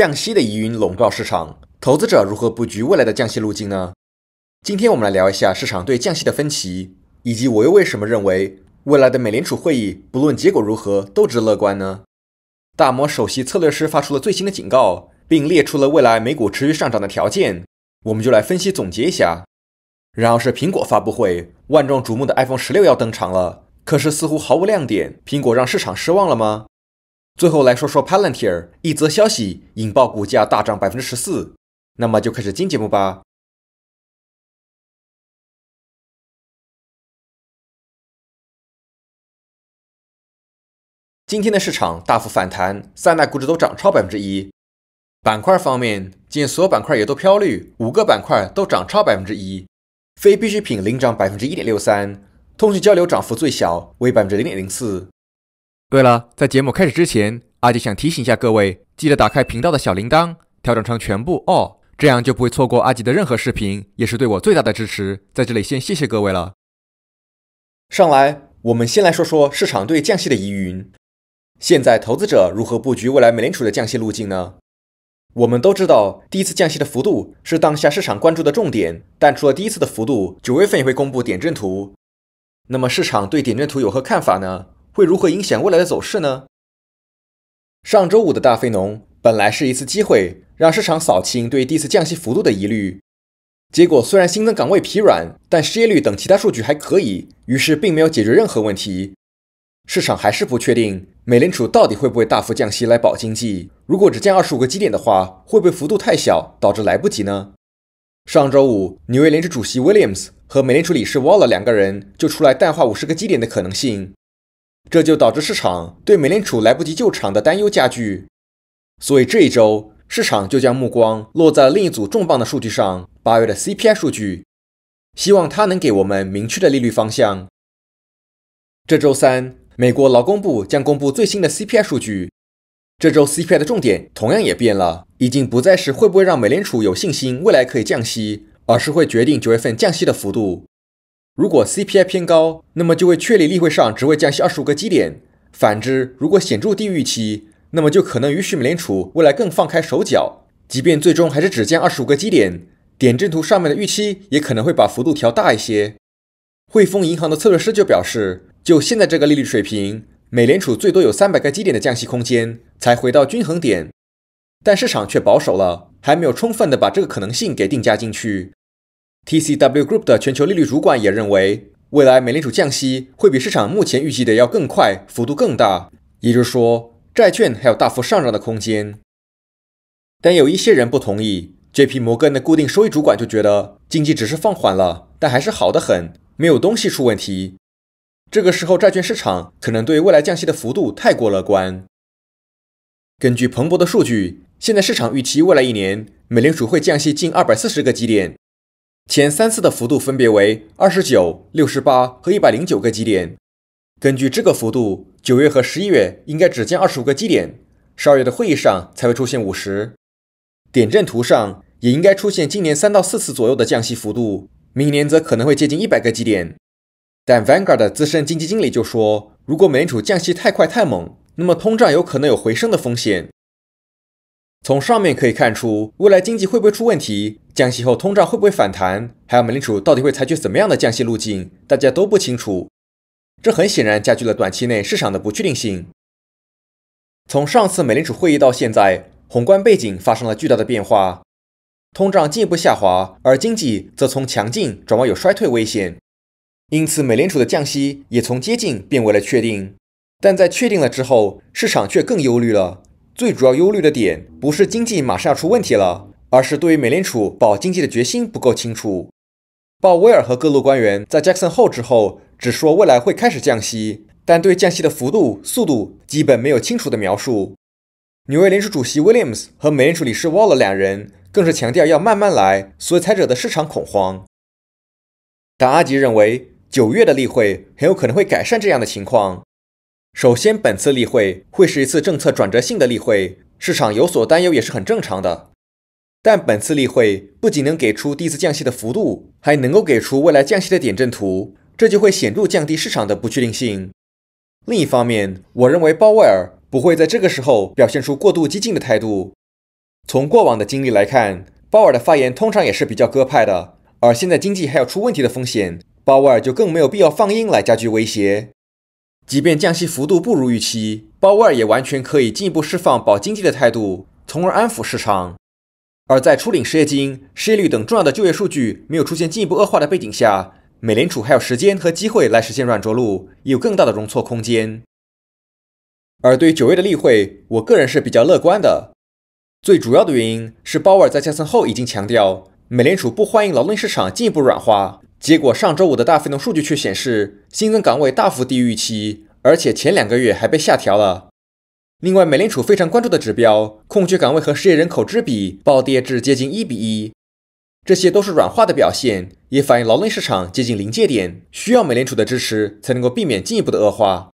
降息的疑云笼罩市场，投资者如何布局未来的降息路径呢？今天我们来聊一下市场对降息的分歧，以及我又为什么认为未来的美联储会议不论结果如何都值得乐观呢？大摩首席策略师发出了最新的警告，并列出了未来美股持续上涨的条件，我们就来分析总结一下。然后是苹果发布会，万众瞩目的 iPhone 十六要登场了，可是似乎毫无亮点，苹果让市场失望了吗？最后来说说 p a l a n t i r 一则消息引爆股价大涨百分之十四。那么就开始听节目吧。今天的市场大幅反弹，三大股指都涨超百分之一。板块方面，今天所有板块也都飘绿，五个板块都涨超百分之一。非必需品领涨百分之一点六三，通讯交流涨幅最小，为百分之零点零四。对了，在节目开始之前，阿吉想提醒一下各位，记得打开频道的小铃铛，调整成全部哦，这样就不会错过阿吉的任何视频，也是对我最大的支持。在这里先谢谢各位了。上来，我们先来说说市场对降息的疑云。现在投资者如何布局未来美联储的降息路径呢？我们都知道，第一次降息的幅度是当下市场关注的重点，但除了第一次的幅度，九月份也会公布点阵图。那么市场对点阵图有何看法呢？会如何影响未来的走势呢？上周五的大非农本来是一次机会，让市场扫清对第一次降息幅度的疑虑。结果虽然新增岗位疲软，但失业率等其他数据还可以，于是并没有解决任何问题。市场还是不确定美联储到底会不会大幅降息来保经济。如果只降二十五个基点的话，会不会幅度太小导致来不及呢？上周五，纽约联储主席 Williams 和美联储理事 Waller 两个人就出来淡化五十个基点的可能性。这就导致市场对美联储来不及救场的担忧加剧，所以这一周市场就将目光落在另一组重磅的数据上——八月的 CPI 数据，希望它能给我们明确的利率方向。这周三，美国劳工部将公布最新的 CPI 数据。这周 CPI 的重点同样也变了，已经不再是会不会让美联储有信心未来可以降息，而是会决定九月份降息的幅度。如果 C P I 偏高，那么就会确立例会上只会降息二十五个基点。反之，如果显著低于预期，那么就可能允许美联储未来更放开手脚。即便最终还是只降二十五个基点，点阵图上面的预期也可能会把幅度调大一些。汇丰银行的策略师就表示，就现在这个利率水平，美联储最多有三百个基点的降息空间才回到均衡点，但市场却保守了，还没有充分的把这个可能性给定价进去。TCW Group 的全球利率主管也认为，未来美联储降息会比市场目前预计的要更快、幅度更大，也就是说，债券还有大幅上涨的空间。但有一些人不同意，JP Morgan 的固定收益主管就觉得，经济只是放缓了，但还是好得很，没有东西出问题。这个时候，债券市场可能对未来降息的幅度太过乐观。根据彭博的数据，现在市场预期未来一年美联储会降息近240个基点。前三次的幅度分别为二十九、六十八和一百零九个基点。根据这个幅度，九月和十一月应该只降二十五个基点，十二月的会议上才会出现五十。点阵图上也应该出现今年三到四次左右的降息幅度，明年则可能会接近一百个基点。但 Vanguard 的资深经济经理就说，如果美联储降息太快太猛，那么通胀有可能有回升的风险。从上面可以看出，未来经济会不会出问题？降息后，通胀会不会反弹？还有美联储到底会采取怎么样的降息路径？大家都不清楚。这很显然加剧了短期内市场的不确定性。从上次美联储会议到现在，宏观背景发生了巨大的变化，通胀进一步下滑，而经济则从强劲转为有衰退危险。因此，美联储的降息也从接近变为了确定。但在确定了之后，市场却更忧虑了。最主要忧虑的点不是经济马上要出问题了。而是对于美联储保经济的决心不够清楚。鲍威尔和各路官员在 Jackson Hole 之后只说未来会开始降息，但对降息的幅度、速度基本没有清楚的描述。纽约联储主席 Williams 和美联储理事 Waller 两人更是强调要慢慢来，所以才惹得市场恐慌。但阿吉认为，九月的例会很有可能会改善这样的情况。首先，本次例会会是一次政策转折性的例会，市场有所担忧也是很正常的。但本次例会不仅能给出第一次降息的幅度，还能够给出未来降息的点阵图，这就会显著降低市场的不确定性。另一方面，我认为鲍威尔不会在这个时候表现出过度激进的态度。从过往的经历来看，鲍尔的发言通常也是比较鸽派的。而现在经济还有出问题的风险，鲍威尔就更没有必要放鹰来加剧威胁。即便降息幅度不如预期，鲍威尔也完全可以进一步释放保经济的态度，从而安抚市场。而在初领失业金、失业率等重要的就业数据没有出现进一步恶化的背景下，美联储还有时间和机会来实现软着陆，也有更大的容错空间。而对于九月的例会，我个人是比较乐观的。最主要的原因是鲍威尔在加森后已经强调，美联储不欢迎劳动力市场进一步软化。结果上周五的大非农数据却显示，新增岗位大幅低于预期，而且前两个月还被下调了。另外，美联储非常关注的指标——空缺岗位和失业人口之比暴跌至接近一比一，这些都是软化的表现，也反映劳动力市场接近临界点，需要美联储的支持才能够避免进一步的恶化。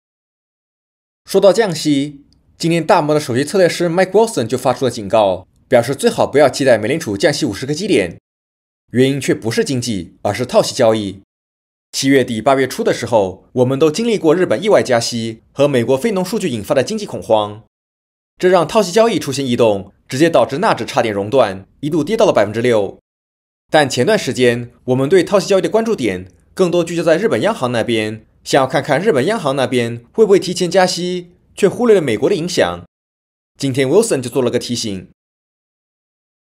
说到降息，今天大摩的首席策略师 Mike Wilson 就发出了警告，表示最好不要期待美联储降息五十个基点，原因却不是经济，而是套息交易。七月底八月初的时候，我们都经历过日本意外加息和美国非农数据引发的经济恐慌，这让套息交易出现异动，直接导致纳指差点熔断，一度跌到了百分之六。但前段时间，我们对套息交易的关注点更多聚焦在日本央行那边，想要看看日本央行那边会不会提前加息，却忽略了美国的影响。今天，Wilson 就做了个提醒。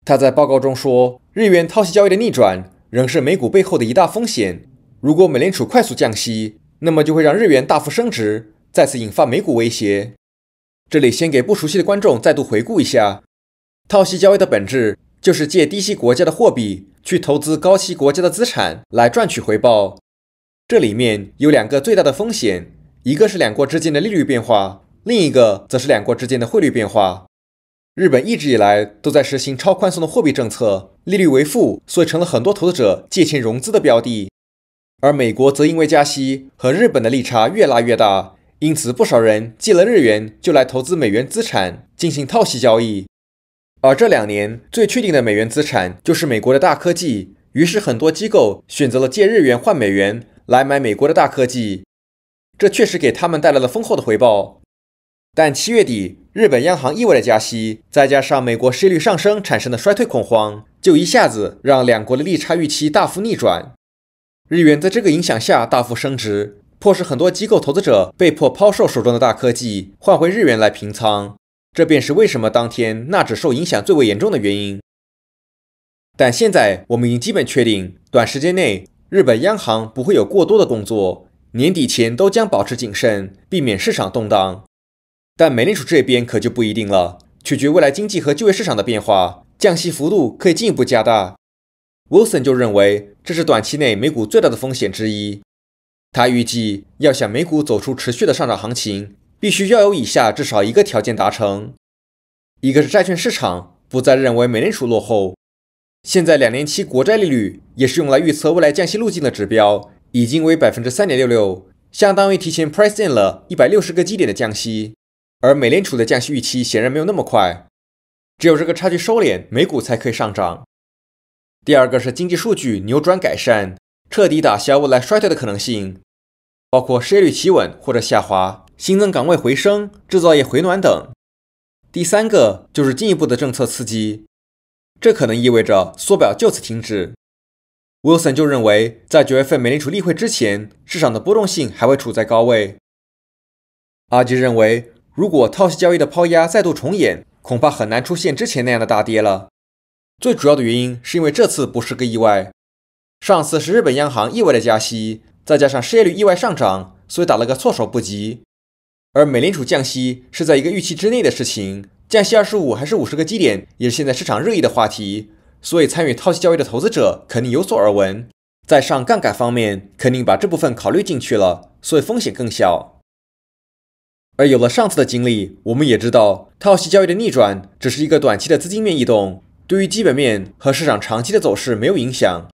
他在报告中说，日元套息交易的逆转仍是美股背后的一大风险。如果美联储快速降息，那么就会让日元大幅升值，再次引发美股威胁。这里先给不熟悉的观众再度回顾一下，套息交易的本质就是借低息国家的货币去投资高息国家的资产来赚取回报。这里面有两个最大的风险，一个是两国之间的利率变化，另一个则是两国之间的汇率变化。日本一直以来都在实行超宽松的货币政策，利率为负，所以成了很多投资者借钱融资的标的。而美国则因为加息和日本的利差越拉越大，因此不少人借了日元就来投资美元资产进行套息交易。而这两年最确定的美元资产就是美国的大科技，于是很多机构选择了借日元换美元来买美国的大科技，这确实给他们带来了丰厚的回报。但七月底日本央行意外的加息，再加上美国失业率上升产生的衰退恐慌，就一下子让两国的利差预期大幅逆转。日元在这个影响下大幅升值，迫使很多机构投资者被迫抛售手中的大科技，换回日元来平仓。这便是为什么当天纳指受影响最为严重的原因。但现在我们已经基本确定，短时间内日本央行不会有过多的动作，年底前都将保持谨慎，避免市场动荡。但美联储这边可就不一定了，取决未来经济和就业市场的变化，降息幅度可以进一步加大。Wilson 就认为，这是短期内美股最大的风险之一。他预计，要想美股走出持续的上涨行情，必须要有以下至少一个条件达成：一个是债券市场不再认为美联储落后。现在两年期国债利率也是用来预测未来降息路径的指标，已经为百分之三点六六，相当于提前 p r i c e in 了一百六十个基点的降息。而美联储的降息预期显然没有那么快，只有这个差距收敛，美股才可以上涨。第二个是经济数据扭转改善，彻底打消未来衰退的可能性，包括失业率企稳或者下滑、新增岗位回升、制造业回暖等。第三个就是进一步的政策刺激，这可能意味着缩表就此停止。Wilson 就认为，在九月份美联储例会之前，市场的波动性还会处在高位。阿吉认为，如果套息交易的抛压再度重演，恐怕很难出现之前那样的大跌了。最主要的原因是因为这次不是个意外，上次是日本央行意外的加息，再加上失业率意外上涨，所以打了个措手不及。而美联储降息是在一个预期之内的事情，降息二十五还是五十个基点也是现在市场热议的话题，所以参与套息交易的投资者肯定有所耳闻。在上杠杆方面，肯定把这部分考虑进去了，所以风险更小。而有了上次的经历，我们也知道套息交易的逆转只是一个短期的资金面异动。对于基本面和市场长期的走势没有影响。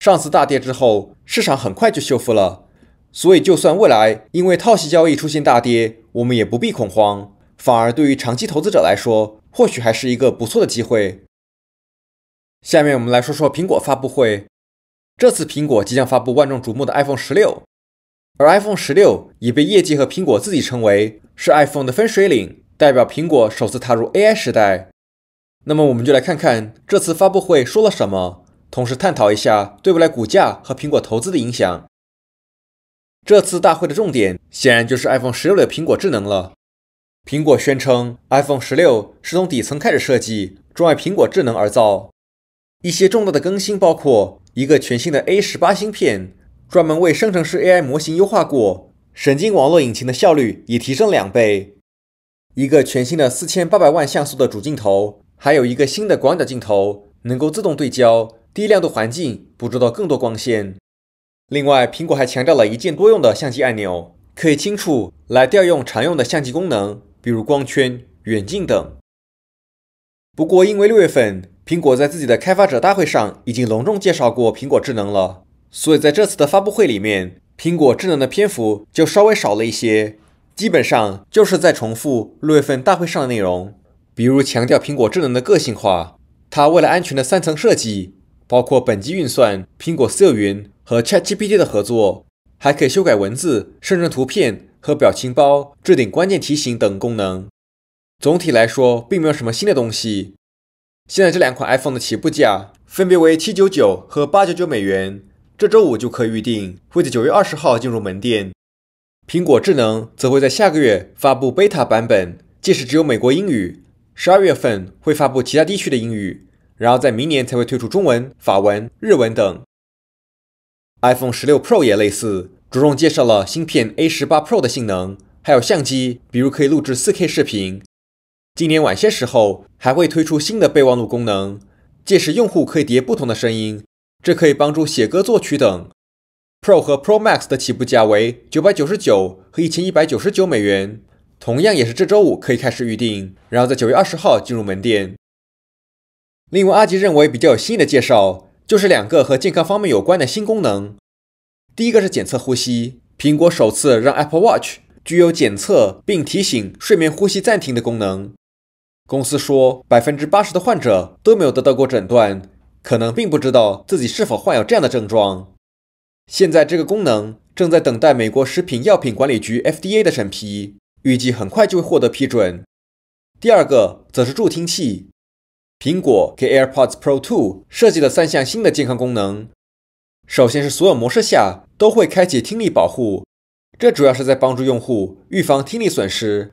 上次大跌之后，市场很快就修复了，所以就算未来因为套息交易出现大跌，我们也不必恐慌，反而对于长期投资者来说，或许还是一个不错的机会。下面我们来说说苹果发布会。这次苹果即将发布万众瞩目的 iPhone 16，而 iPhone 16已被业界和苹果自己称为是 iPhone 的分水岭，代表苹果首次踏入 AI 时代。那么我们就来看看这次发布会说了什么，同时探讨一下对未来股价和苹果投资的影响。这次大会的重点显然就是 iPhone 十六的苹果智能了。苹果宣称 iPhone 十六是从底层开始设计，专为苹果智能而造。一些重大的更新包括一个全新的 A 十八芯片，专门为生成式 AI 模型优化过，神经网络引擎的效率已提升两倍。一个全新的四千八百万像素的主镜头。还有一个新的广角镜头，能够自动对焦，低亮度环境捕捉到更多光线。另外，苹果还强调了一键多用的相机按钮，可以清楚来调用常用的相机功能，比如光圈、远近等。不过，因为六月份苹果在自己的开发者大会上已经隆重介绍过苹果智能了，所以在这次的发布会里面，苹果智能的篇幅就稍微少了一些，基本上就是在重复六月份大会上的内容。比如强调苹果智能的个性化，它为了安全的三层设计，包括本机运算、苹果有云和 ChatGPT 的合作，还可以修改文字、生成图片和表情包、置顶关键提醒等功能。总体来说，并没有什么新的东西。现在这两款 iPhone 的起步价分别为七九九和八九九美元，这周五就可以预定，会在九月二十号进入门店。苹果智能则会在下个月发布 beta 版本，届时只有美国英语。十二月份会发布其他地区的英语，然后在明年才会推出中文、法文、日文等。iPhone 16 Pro 也类似，着重介绍了芯片 A18 Pro 的性能，还有相机，比如可以录制 4K 视频。今年晚些时候还会推出新的备忘录功能，届时用户可以叠不同的声音，这可以帮助写歌作曲等。Pro 和 Pro Max 的起步价为999和1199美元。同样也是这周五可以开始预定，然后在九月二十号进入门店。另外，阿吉认为比较有新意的介绍就是两个和健康方面有关的新功能。第一个是检测呼吸，苹果首次让 Apple Watch 具有检测并提醒睡眠呼吸暂停的功能。公司说，百分之八十的患者都没有得到过诊断，可能并不知道自己是否患有这样的症状。现在这个功能正在等待美国食品药品管理局 FDA 的审批。预计很快就会获得批准。第二个则是助听器，苹果给 AirPods Pro 2设计了三项新的健康功能。首先是所有模式下都会开启听力保护，这主要是在帮助用户预防听力损失。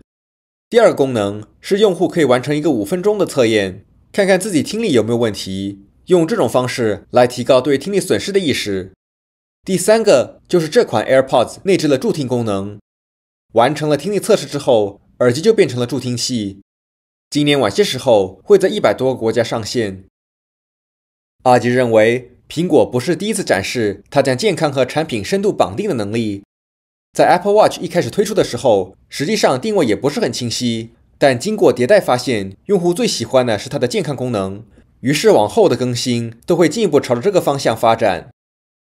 第二个功能是用户可以完成一个五分钟的测验，看看自己听力有没有问题，用这种方式来提高对听力损失的意识。第三个就是这款 AirPods 内置了助听功能。完成了听力测试之后，耳机就变成了助听器。今年晚些时候会在一百多个国家上线。阿吉认为，苹果不是第一次展示它将健康和产品深度绑定的能力。在 Apple Watch 一开始推出的时候，实际上定位也不是很清晰，但经过迭代发现，用户最喜欢的是它的健康功能。于是往后的更新都会进一步朝着这个方向发展。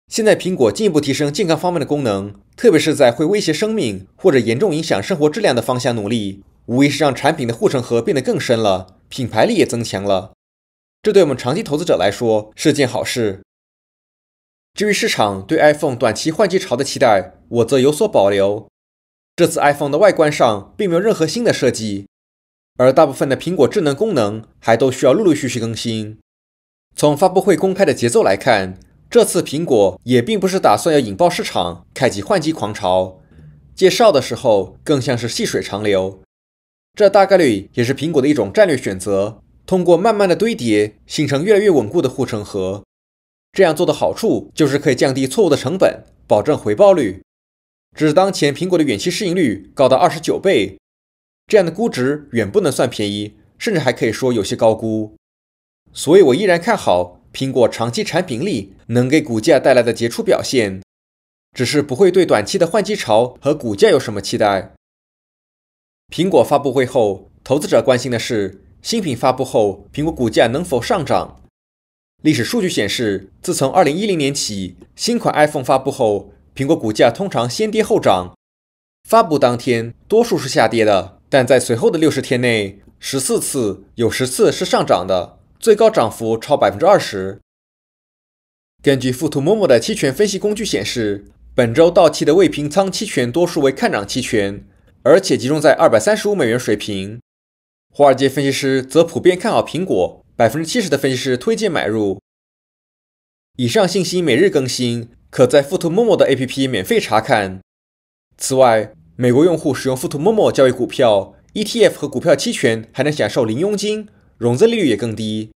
现在苹果进一步提升健康方面的功能，特别是在会威胁生命或者严重影响生活质量的方向努力，无疑是让产品的护城河变得更深了，品牌力也增强了。这对我们长期投资者来说是件好事。至于市场对 iPhone 短期换机潮的期待，我则有所保留。这次 iPhone 的外观上并没有任何新的设计，而大部分的苹果智能功能还都需要陆陆续续更新。从发布会公开的节奏来看。这次苹果也并不是打算要引爆市场，开启换机狂潮。介绍的时候更像是细水长流，这大概率也是苹果的一种战略选择。通过慢慢的堆叠，形成越来越稳固的护城河。这样做的好处就是可以降低错误的成本，保证回报率。只是当前苹果的远期市盈率高达二十九倍，这样的估值远不能算便宜，甚至还可以说有些高估。所以我依然看好。苹果长期产品力能给股价带来的杰出表现，只是不会对短期的换机潮和股价有什么期待。苹果发布会后，投资者关心的是新品发布后苹果股价能否上涨。历史数据显示，自从2010年起，新款 iPhone 发布后，苹果股价通常先跌后涨。发布当天多数是下跌的，但在随后的60天内，14次有10次是上涨的。最高涨幅超百分之二十。根据富途某某的期权分析工具显示，本周到期的未平仓期权多数为看涨期权，而且集中在二百三十五美元水平。华尔街分析师则普遍看好苹果，百分之七十的分析师推荐买入。以上信息每日更新，可在富途某某的 APP 免费查看。此外，美国用户使用富途某某交易股票、ETF 和股票期权，还能享受零佣金。融资利率也更低。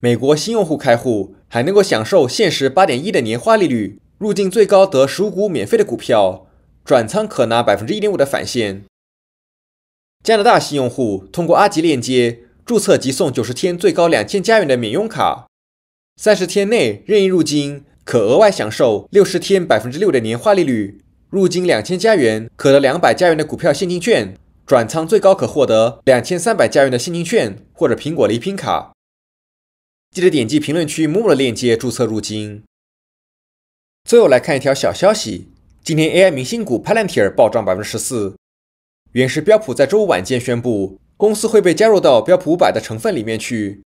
美国新用户开户还能够享受限时八点一的年化利率，入金最高得十五股免费的股票，转仓可拿百分之一点五的返现。加拿大新用户通过阿吉链接注册即送九十天最高两千加元的免佣卡，三十天内任意入金可额外享受六十天百分之六的年化利率，入金两千加元可得两百加元的股票现金券。转仓最高可获得两千三百加元的现金券或者苹果礼品卡，记得点击评论区木木的链接注册入金。最后来看一条小消息，今天 AI 明星股 p a l n t i e r 暴涨百分之十四。原始标普在周五晚间宣布，公司会被加入到标普五百的成分里面去。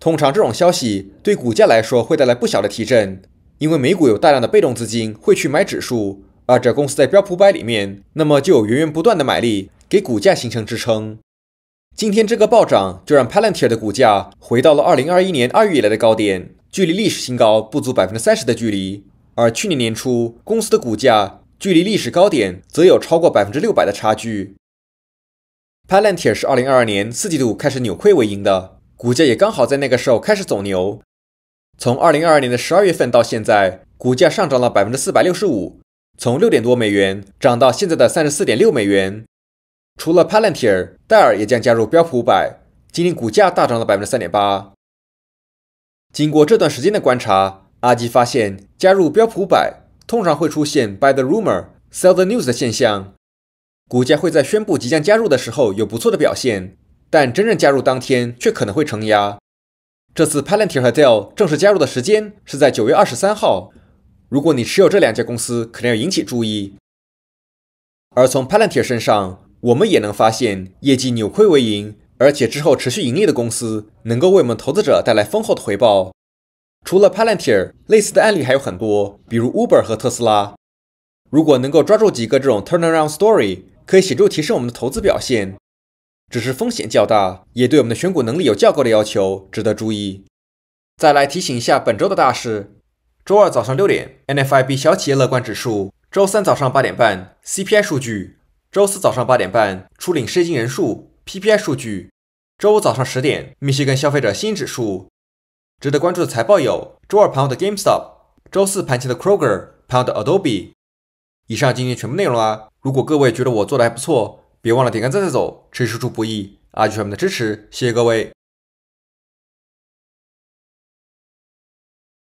通常这种消息对股价来说会带来不小的提振，因为美股有大量的被动资金会去买指数，而这公司在标普五百里面，那么就有源源不断的买力。给股价形成支撑。今天这个暴涨就让 Palantir 的股价回到了2021年二月以来的高点，距离历史新高不足百分之三十的距离。而去年年初公司的股价距离历史高点则有超过百分之六百的差距。Palantir 是2022年四季度开始扭亏为盈的，股价也刚好在那个时候开始走牛。从2022年的十二月份到现在，股价上涨了百分之四百六十五，从六点多美元涨到现在的三十四点六美元。除了 p a l a n t i r 戴尔也将加入标普五百，今天股价大涨了百分之三点八。经过这段时间的观察，阿吉发现加入标普五百通常会出现 Buy the Rumor, Sell the News 的现象，股价会在宣布即将加入的时候有不错的表现，但真正加入当天却可能会承压。这次 p a l a n t i r 和 Dell 正式加入的时间是在九月二十三号，如果你持有这两家公司，可能要引起注意。而从 p a l a n t i r 身上，我们也能发现，业绩扭亏为盈，而且之后持续盈利的公司，能够为我们投资者带来丰厚的回报。除了 p a l a n t i r 类似的案例还有很多，比如 Uber 和特斯拉。如果能够抓住几个这种 Turnaround story，可以显著提升我们的投资表现。只是风险较大，也对我们的选股能力有较高的要求，值得注意。再来提醒一下本周的大事：周二早上六点，NFIB 小企业乐观指数；周三早上八点半，CPI 数据。周四早上八点半出领失业金人数、PPI 数据。周五早上十点，密西根消费者新指数。值得关注的财报有：周二盘后的 GameStop，周四盘前的 Kroger，盘后的 Adobe。以上今天全部内容啦。如果各位觉得我做的还不错，别忘了点个赞再走，续输出不易。阿全们的支持，谢谢各位。